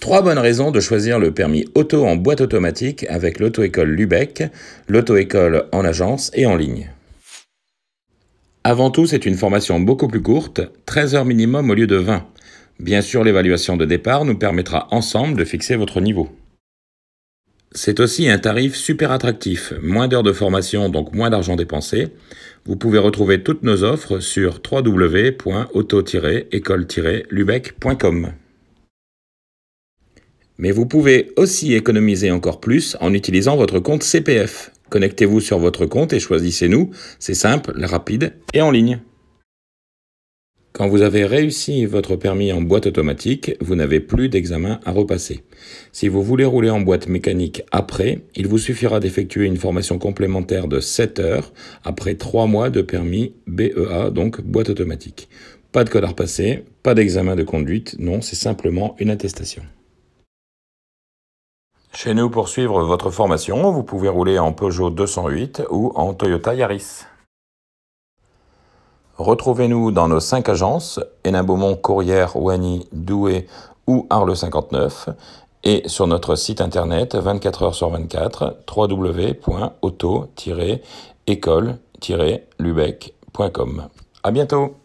Trois bonnes raisons de choisir le permis auto en boîte automatique avec l'auto-école Lubec, l'auto-école en agence et en ligne. Avant tout, c'est une formation beaucoup plus courte, 13 heures minimum au lieu de 20. Bien sûr, l'évaluation de départ nous permettra ensemble de fixer votre niveau. C'est aussi un tarif super attractif, moins d'heures de formation, donc moins d'argent dépensé. Vous pouvez retrouver toutes nos offres sur www.auto-école-lubec.com. Mais vous pouvez aussi économiser encore plus en utilisant votre compte CPF. Connectez-vous sur votre compte et choisissez nous. C'est simple, rapide et en ligne. Quand vous avez réussi votre permis en boîte automatique, vous n'avez plus d'examen à repasser. Si vous voulez rouler en boîte mécanique après, il vous suffira d'effectuer une formation complémentaire de 7 heures après 3 mois de permis BEA, donc boîte automatique. Pas de code à repasser, pas d'examen de conduite, non, c'est simplement une attestation. Chez nous, pour suivre votre formation, vous pouvez rouler en Peugeot 208 ou en Toyota Yaris. Retrouvez-nous dans nos cinq agences, Hénin-Beaumont, Courrières, Ouani, Douai ou Arles 59 et sur notre site internet 24h sur 24 www.auto-école-lubec.com. À bientôt!